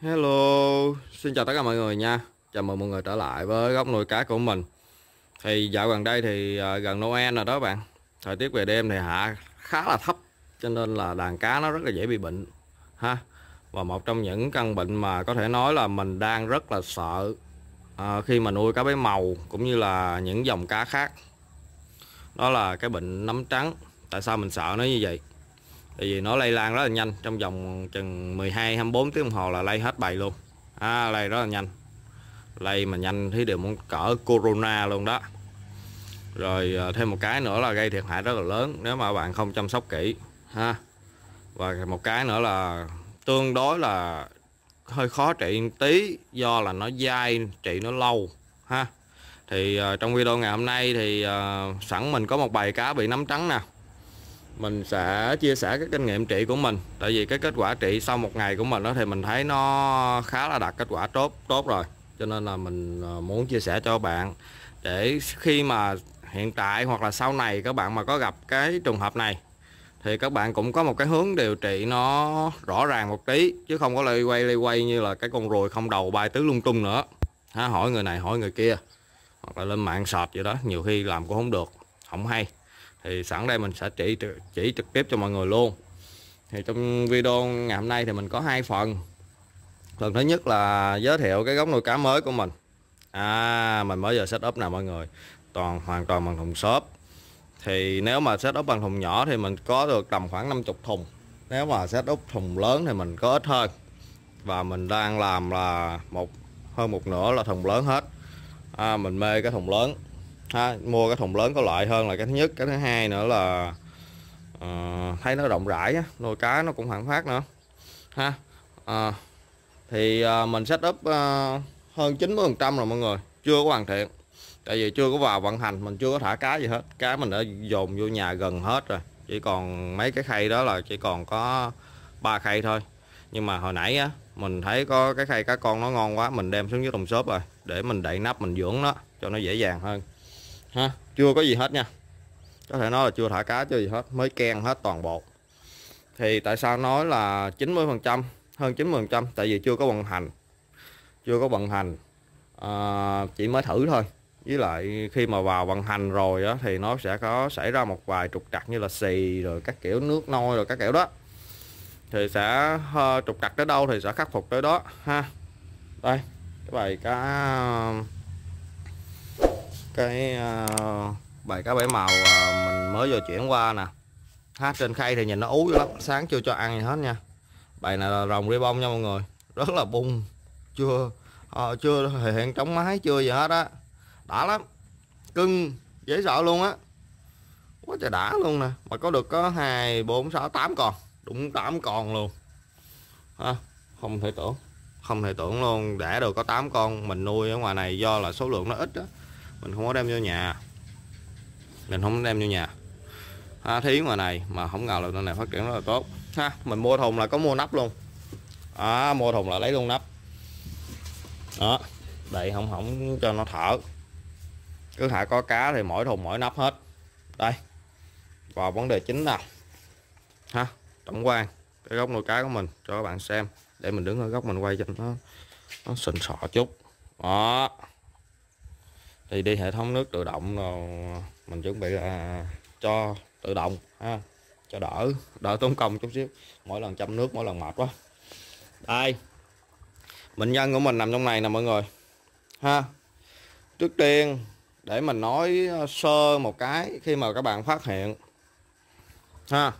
Hello, xin chào tất cả mọi người nha Chào mừng mọi người trở lại với góc nuôi cá của mình Thì dạo gần đây thì ờ, gần Noel rồi đó bạn Thời tiết về đêm thì hạ khá là thấp Cho nên là đàn cá nó rất là dễ bị bệnh ha Và một trong những căn bệnh mà có thể nói là mình đang rất là sợ à, Khi mà nuôi cá bé màu cũng như là những dòng cá khác Đó là cái bệnh nấm trắng Tại sao mình sợ nó như vậy tại vì nó lây lan rất là nhanh trong vòng chừng 12 24 tiếng đồng hồ là lây hết bầy luôn à, lây rất là nhanh lây mà nhanh thì đều muốn cỡ corona luôn đó rồi à, thêm một cái nữa là gây thiệt hại rất là lớn nếu mà bạn không chăm sóc kỹ ha và một cái nữa là tương đối là hơi khó trị tí do là nó dai trị nó lâu ha thì uh, trong video ngày hôm nay thì uh, sẵn mình có một bài cá bị nấm trắng nè mình sẽ chia sẻ các kinh nghiệm trị của mình tại vì cái kết quả trị sau một ngày của mình đó thì mình thấy nó khá là đạt kết quả tốt tốt rồi cho nên là mình ờ, muốn chia sẻ cho bạn để khi mà hiện tại hoặc là sau này các bạn mà có gặp cái trường hợp này thì các bạn cũng có một cái hướng điều trị nó rõ ràng một tí chứ không có lây quay lây quay như là cái con ruồi không đầu bay tứ lung tung nữa ha, hỏi người này hỏi người kia hoặc là lên mạng sọt vậy đó nhiều khi làm cũng không được không hay thì sẵn đây mình sẽ chỉ chỉ trực tiếp cho mọi người luôn thì trong video ngày hôm nay thì mình có hai phần phần thứ nhất là giới thiệu cái góc nuôi cá mới của mình à mình mới giờ setup nè mọi người toàn hoàn toàn bằng thùng xốp thì nếu mà setup bằng thùng nhỏ thì mình có được tầm khoảng 50 thùng nếu mà setup thùng lớn thì mình có ít hơn và mình đang làm là một hơn một nửa là thùng lớn hết à, mình mê cái thùng lớn ha, mua cái thùng lớn có lợi hơn là cái thứ nhất cái thứ hai nữa là uh, thấy nó rộng rãi á, nuôi cá nó cũng hoảng phát nữa ha à, thì uh, mình setup uh, hơn 90 phần trăm rồi mọi người chưa có hoàn thiện tại vì chưa có vào vận hành mình chưa có thả cá gì hết cá mình đã dồn vô nhà gần hết rồi chỉ còn mấy cái khay đó là chỉ còn có ba khay thôi nhưng mà hồi nãy á mình thấy có cái khay cá con nó ngon quá mình đem xuống dưới thùng xốp rồi để mình đậy nắp mình dưỡng nó cho nó dễ dàng hơn ha chưa có gì hết nha có thể nói là chưa thả cá chưa gì hết mới ken hết toàn bộ thì tại sao nói là 90 phần trăm hơn 90 phần trăm tại vì chưa có vận hành chưa có vận hành à, chỉ mới thử thôi với lại khi mà vào vận hành rồi á, thì nó sẽ có xảy ra một vài trục trặc như là xì rồi các kiểu nước nôi rồi các kiểu đó thì sẽ ờ, trục trặc tới đâu thì sẽ khắc phục tới đó ha đây cái bài cá cái ờ, bài cá bảy màu ờ, mình mới vừa chuyển qua nè ha trên khay thì nhìn nó ú lắm sáng chưa cho ăn gì hết nha bài này là rồng ri bông nha mọi người rất là bung chưa à, chưa hiện trong mái chưa gì hết á đã lắm cưng dễ sợ luôn á quá trời đã luôn nè mà có được có hai bốn sáu tám con đúng tám con luôn ha không thể tưởng không thể tưởng luôn để được có 8 con mình nuôi ở ngoài này do là số lượng nó ít á mình không có đem vô nhà mình không đem vô nhà ha, thí ngoài này mà không ngờ là con này phát triển rất là tốt ha mình mua thùng là có mua nắp luôn à, mua thùng là lấy luôn nắp đó đây không không cho nó thở cứ thả có cá thì mỗi thùng mỗi nắp hết đây vào vấn đề chính nào ha tổng quan cái góc nuôi cá của mình cho các bạn xem để mình đứng ở góc mình quay cho nó nó sình sọ chút đó thì đi hệ thống nước tự động rồi mình chuẩn bị là à, cho tự động ha cho đỡ đỡ tốn công chút xíu mỗi lần chăm nước mỗi lần mệt quá đây bệnh nhân của mình nằm trong này nè mọi người ha trước tiên để mình nói sơ một cái khi mà các bạn phát hiện ha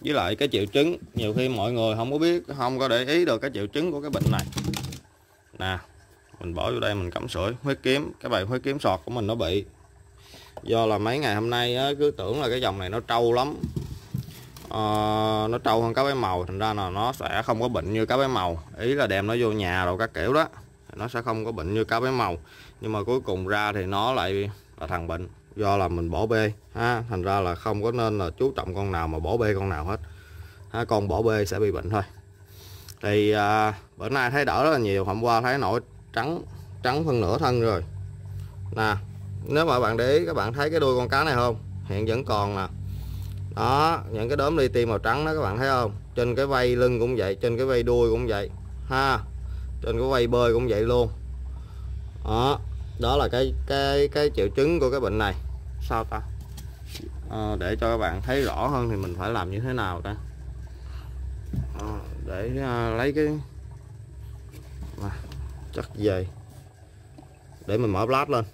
với lại cái triệu chứng nhiều khi mọi người không có biết không có để ý được cái triệu chứng của cái bệnh này nè mình bỏ vô đây mình cắm sưởi huyết kiếm cái bài huyết kiếm sọt của mình nó bị do là mấy ngày hôm nay á, cứ tưởng là cái dòng này nó trâu lắm à, nó trâu hơn cá bé màu thành ra là nó sẽ không có bệnh như cá bé màu ý là đem nó vô nhà rồi các kiểu đó nó sẽ không có bệnh như cá bé màu nhưng mà cuối cùng ra thì nó lại là thằng bệnh do là mình bỏ bê ha thành ra là không có nên là chú trọng con nào mà bỏ bê con nào hết ha con bỏ bê sẽ bị bệnh thôi thì à, bữa nay thấy đỡ rất là nhiều hôm qua thấy nổi trắng trắng phần nửa thân rồi nè nếu mà bạn để ý các bạn thấy cái đuôi con cá này không hiện vẫn còn nè đó những cái đốm li ti màu trắng đó các bạn thấy không trên cái vây lưng cũng vậy trên cái vây đuôi cũng vậy ha trên cái vây bơi cũng vậy luôn đó đó là cái cái cái triệu chứng của cái bệnh này sao ta à, để cho các bạn thấy rõ hơn thì mình phải làm như thế nào ta à, để à, lấy cái à chắc về để mình mở blast lên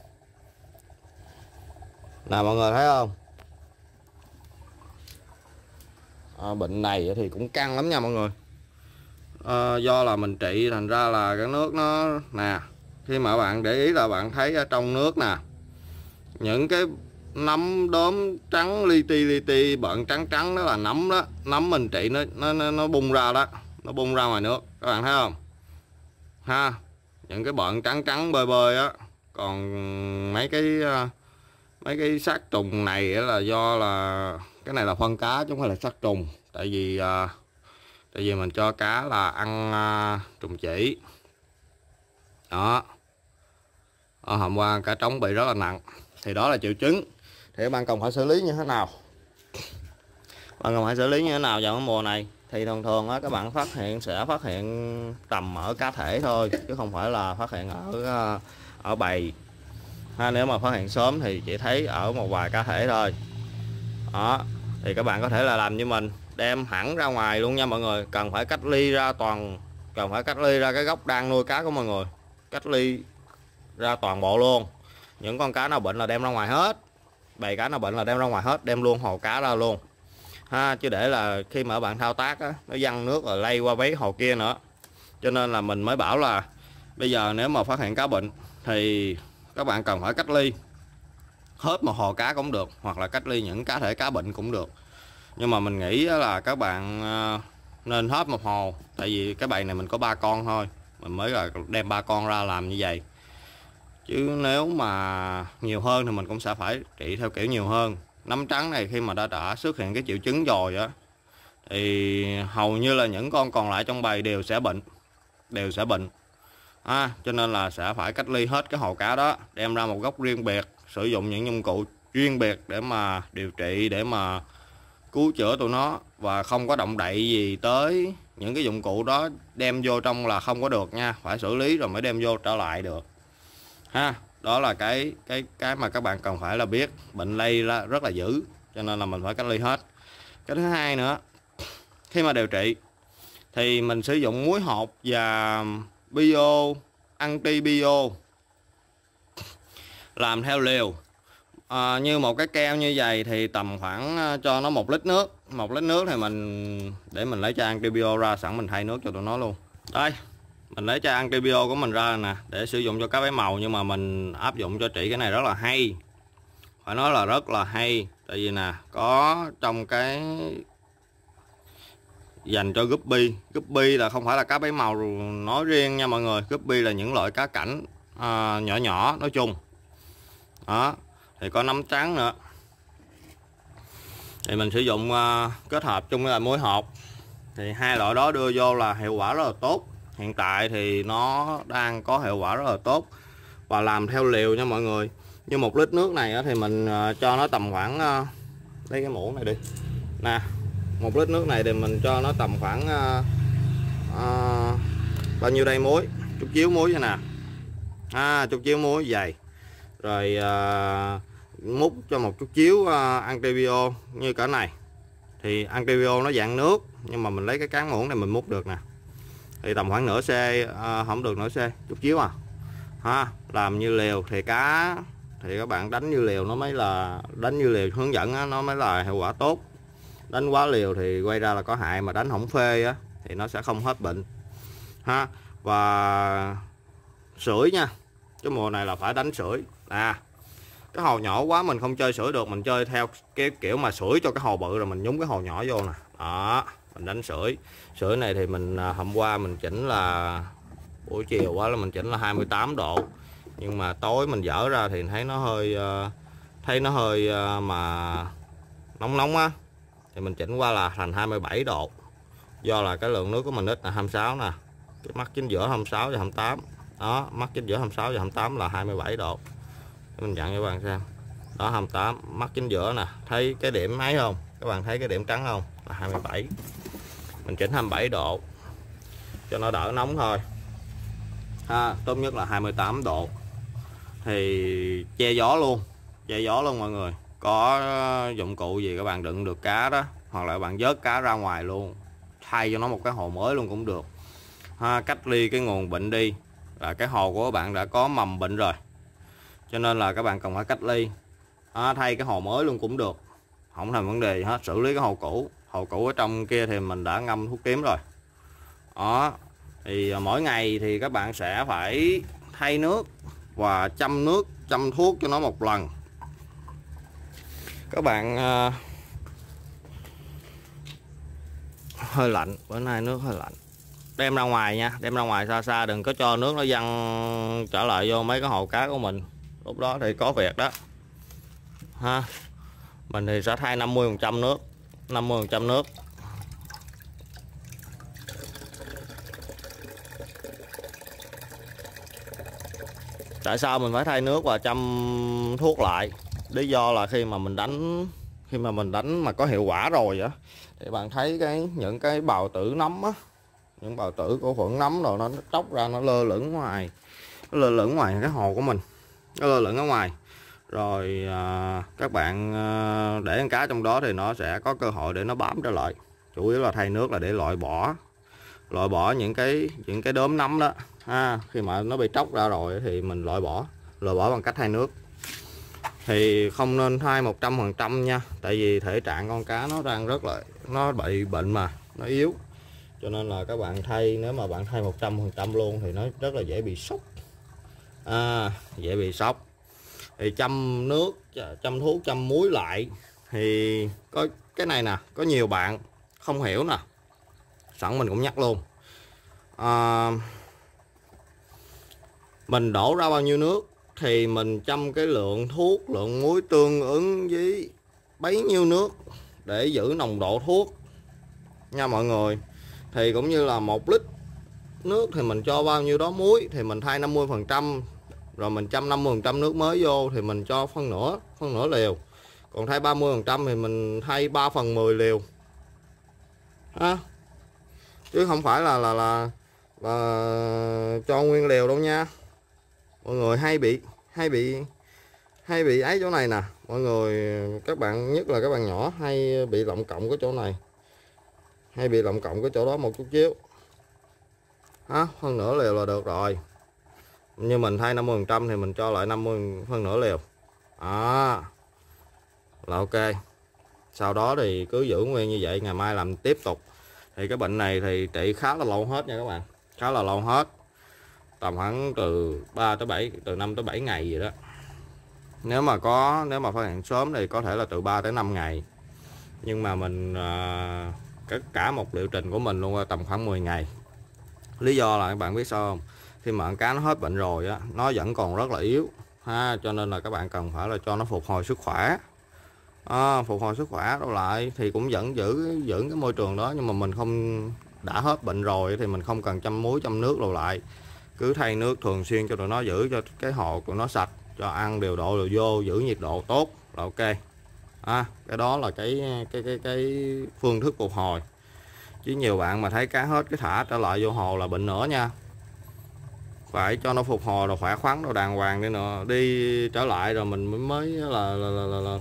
nào mọi người thấy không à, bệnh này thì cũng căng lắm nha mọi người à, do là mình trị thành ra là cái nước nó nè khi mà bạn để ý là bạn thấy ở trong nước nè những cái nấm đốm trắng li ti li ti bận trắng trắng đó là nấm đó nấm mình trị nó nó nó bung ra đó nó bung ra ngoài nước các bạn thấy không ha những cái bệnh trắng trắng bơi bơi á còn mấy cái ờ, mấy cái sát trùng này là do là cái này là phân cá chứ không phải là sát trùng tại vì ờ, tại vì mình cho cá là ăn ờ, trùng chỉ đó ở hôm qua cá trống bị rất là nặng thì đó là triệu chứng thì ban công phải xử lý như thế nào ban công phải xử lý như thế nào vào cái mùa này thì thường thường á, các bạn phát hiện sẽ phát hiện tầm ở cá thể thôi chứ không phải là phát hiện ở ờ, ở bầy ha, nếu mà phát hiện sớm thì chỉ thấy ở một vài cá thể thôi đó thì các bạn có thể là làm như mình đem hẳn ra ngoài luôn nha mọi người cần phải cách ly ra toàn cần phải cách ly ra cái gốc đang nuôi cá của mọi người cách ly ra toàn bộ luôn những con cá nào bệnh là đem ra ngoài hết bầy cá nào bệnh là đem ra ngoài hết đem luôn hồ cá ra luôn ha chứ để là khi mà bạn thao tác á, nó văng nước rồi lây qua mấy hồ kia nữa cho nên là mình mới bảo là bây giờ nếu mà phát hiện cá bệnh thì các bạn cần phải cách ly hết một hồ cá cũng được hoặc là cách ly những cá thể cá bệnh cũng được nhưng mà mình nghĩ là các bạn ờ, nên hết một hồ tại vì cái bài này mình có ba con thôi mình mới là đem ba con ra làm như vậy chứ nếu mà nhiều hơn thì mình cũng sẽ phải trị theo kiểu nhiều hơn nấm trắng này khi mà đã đã xuất hiện cái triệu chứng rồi á thì hầu như là những con còn lại trong bầy đều sẽ bệnh đều sẽ bệnh à, cho nên là sẽ phải cách ly hết cái hồ cá đó đem ra một góc riêng biệt sử dụng những dụng cụ chuyên biệt để mà điều trị để mà cứu chữa tụi nó và không có động đậy gì tới những cái dụng cụ đó đem vô trong là không có được nha phải xử lý rồi mới đem vô trở lại được ha đó là cái cái cái mà các bạn cần phải là biết bệnh lây là rất là dữ cho nên là mình phải cách ly hết cái thứ hai nữa khi mà điều trị thì mình sử dụng muối hột và bio anti bio làm theo liều à, như một cái keo như vậy thì tầm khoảng à, cho nó một lít nước một lít nước thì mình để mình lấy cho antibio ra sẵn mình thay nước cho tụi nó luôn đây mình lấy chai antibio của mình ra nè để sử dụng cho cá bé màu nhưng mà mình áp dụng cho trị cái này rất là hay phải nói là rất là hay tại vì nè có trong cái dành cho guppy guppy là không phải là cá bấy màu nói riêng nha mọi người guppy là những loại cá cảnh à, nhỏ nhỏ nói chung đó thì có nấm trắng nữa thì mình sử dụng à, kết hợp chung với lại muối hột thì hai loại đó đưa vô là hiệu quả rất là tốt hiện tại thì nó đang có hiệu quả rất là tốt và làm theo liều nha mọi người như một lít nước này thì mình ờ, cho nó tầm khoảng ờ, lấy cái muỗng này đi nè một lít nước này thì mình cho nó tầm khoảng uh, bao nhiêu đây muối chút chiếu muối vậy nè à, chút chiếu muối dày rồi uh, múc cho một chút chiếu uh, antibio như cỡ này thì antibio nó dạng nước nhưng mà mình lấy cái cán muỗng này mình múc được nè thì tầm khoảng nửa xe à, không được nửa xe chút chiếu à ha làm như liều thì cá thì các bạn đánh như liều nó mới là đánh như liều hướng dẫn á, nó mới là hiệu quả tốt đánh quá liều thì quay ra là có hại mà đánh hỏng phê á, thì nó sẽ không hết bệnh ha và sưởi nha cái mùa này là phải đánh sưởi à cái hồ nhỏ quá mình không chơi sưởi được mình chơi theo cái kiểu mà sưởi cho cái hồ bự rồi mình nhúng cái hồ nhỏ vô nè đó mình đánh sưởi sưởi này thì mình à, hôm qua mình chỉnh là buổi chiều quá là mình chỉnh là 28 độ nhưng mà tối mình dở ra thì thấy nó hơi à, thấy nó hơi à, mà nóng nóng á thì mình chỉnh qua là thành 27 độ do là cái lượng nước của mình ít là 26 nè cái mắt chính giữa 26 và 28 đó mắt chính giữa 26 và 28 là 27 độ mình dặn cho các bạn xem đó 28 mắt chính giữa nè thấy cái điểm ấy không các bạn thấy cái điểm trắng không là 27 mình chỉnh 27 độ cho nó đỡ nóng thôi ha, tốt nhất là 28 độ thì che gió luôn che gió luôn mọi người có dụng cụ gì các bạn đựng được cá đó hoặc là các bạn vớt cá ra ngoài luôn thay cho nó một cái hồ mới luôn cũng được ha, cách ly cái nguồn bệnh đi là cái hồ của các bạn đã có mầm bệnh rồi cho nên là các bạn cần phải cách ly à, thay cái hồ mới luôn cũng được không thành vấn đề gì hết xử lý cái hồ cũ hồ cũ ở trong kia thì mình đã ngâm thuốc kiếm rồi đó thì à, mỗi ngày thì các bạn sẽ phải thay nước và chăm nước chăm thuốc cho nó một lần các bạn uh, hơi lạnh bữa nay nước hơi lạnh đem ra ngoài nha đem ra ngoài xa xa đừng có cho nước nó văng trở lại vô mấy cái hồ cá của mình lúc đó thì có việc đó ha mình thì sẽ thay 50% nước 50% nước tại sao mình phải thay nước và chăm thuốc lại lý do là khi mà mình đánh khi mà mình đánh mà có hiệu quả rồi á thì bạn thấy cái những cái bào tử nấm á những bào tử của khuẩn nấm rồi nó tróc ra nó lơ lửng ngoài nó lơ lửng ngoài cái hồ của mình nó lơ lửng ở ngoài rồi à, các bạn à, để con cá trong đó thì nó sẽ có cơ hội để nó bám trở lại chủ yếu là thay nước là để loại bỏ loại bỏ những cái những cái đốm nấm đó ha khi mà nó bị tróc ra rồi thì mình loại bỏ loại bỏ bằng cách thay nước thì không nên thay 100 nha tại vì thể trạng con cá nó đang rất là nó bị bệnh mà nó yếu cho nên là các bạn thay nếu mà bạn thay 100 luôn thì nó rất là dễ bị sốc à, dễ bị sốc thì chăm nước chăm thuốc chăm muối lại thì có cái này nè có nhiều bạn không hiểu nè sẵn mình cũng nhắc luôn à, mình đổ ra bao nhiêu nước thì mình chăm cái lượng thuốc lượng muối tương ứng với bấy nhiêu nước để giữ nồng độ thuốc nha mọi người thì cũng như là một lít nước thì mình cho bao nhiêu đó muối thì mình thay 50 phần trăm rồi mình trăm năm mươi trăm nước mới vô thì mình cho phân nửa phân nửa liều còn thay 30 trăm thì mình thay 3 phần 10 liều ha chứ không phải là là là là cho nguyên liều đâu nha mọi người hay bị hay bị hay bị ấy chỗ này nè mọi người các bạn nhất là các bạn nhỏ hay bị lộng cộng cái chỗ này hay bị lộng cộng cái chỗ đó một chút xíu ha phân nửa liều là được rồi như mình thay 50 trăm thì mình cho lại 50 phân nửa liều đó là ok sau đó thì cứ giữ nguyên như vậy ngày mai làm tiếp tục thì cái bệnh này thì trị khá là lâu hết nha các bạn khá là lâu hết tầm khoảng từ 3 tới 7 từ 5 tới 7 ngày gì đó nếu mà có nếu mà phát hiện sớm thì có thể là từ 3 tới 5 ngày nhưng mà mình tất à, cả một liệu trình của mình luôn tầm khoảng 10 ngày lý do là các bạn biết sao không khi mà cá nó hết bệnh rồi á nó vẫn còn rất là yếu ha cho nên là các bạn cần phải là cho nó phục hồi sức khỏe à, phục hồi sức khỏe đâu lại thì cũng vẫn giữ giữ cái môi trường đó nhưng mà mình không đã hết bệnh rồi thì mình không cần chăm muối chăm nước đâu lại cứ thay nước thường xuyên cho tụi nó giữ cho cái hồ của nó sạch cho ăn điều độ rồi vô giữ nhiệt độ tốt là ok à, cái đó là cái cái cái cái phương thức phục hồi chứ nhiều bạn mà thấy cá hết cái thả trở lại vô hồ là bệnh nữa nha phải cho nó phục hồi rồi khỏe khoắn rồi đàng hoàng đi nữa đi trở lại rồi mình mới là, là, là, là, là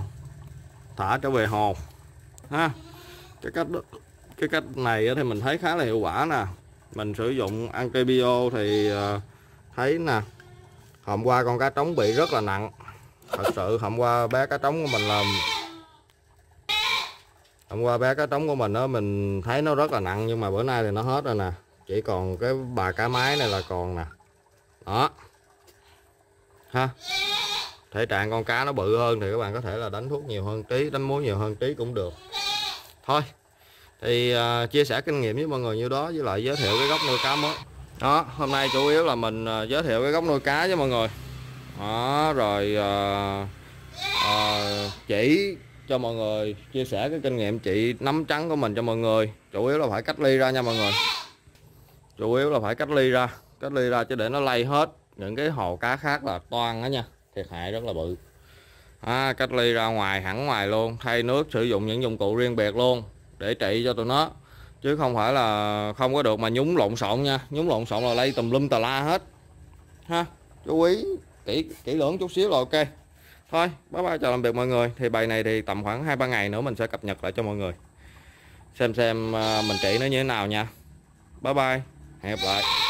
thả trở về hồ ha cái cách đó, cái cách này thì mình thấy khá là hiệu quả nè mình sử dụng antibio thì ờ, thấy nè hôm qua con cá trống bị rất là nặng thật sự hôm qua bé cá trống của mình làm hôm qua bé cá trống của mình đó mình thấy nó rất là nặng nhưng mà bữa nay thì nó hết rồi nè chỉ còn cái bà cá mái này là còn nè đó ha thể trạng con cá nó bự hơn thì các bạn có thể là đánh thuốc nhiều hơn tí đánh muối nhiều hơn tí cũng được thôi thì uh, chia sẻ kinh nghiệm với mọi người như đó với lại giới thiệu cái góc nuôi cá mới đó hôm nay chủ yếu là mình uh, giới thiệu cái góc nuôi cá với mọi người đó rồi uh, uh, chỉ cho mọi người chia sẻ cái kinh nghiệm chị nắm trắng của mình cho mọi người chủ yếu là phải cách ly ra nha mọi người chủ yếu là phải cách ly ra cách ly ra chứ để nó lây hết những cái hồ cá khác là toan đó nha thiệt hại rất là bự à, cách ly ra ngoài hẳn ngoài luôn thay nước sử dụng những dụng cụ riêng biệt luôn để trị cho tụi nó chứ không phải là không có được mà nhúng lộn xộn nha nhúng lộn xộn là lây tùm lum tà la hết ha chú ý kỹ kỹ lưỡng chút xíu là ok thôi bye bye chào làm việc mọi người thì bài này thì tầm khoảng hai ba ngày nữa mình sẽ cập nhật lại cho mọi người xem xem à, mình trị nó như thế nào nha bye bye hẹn gặp lại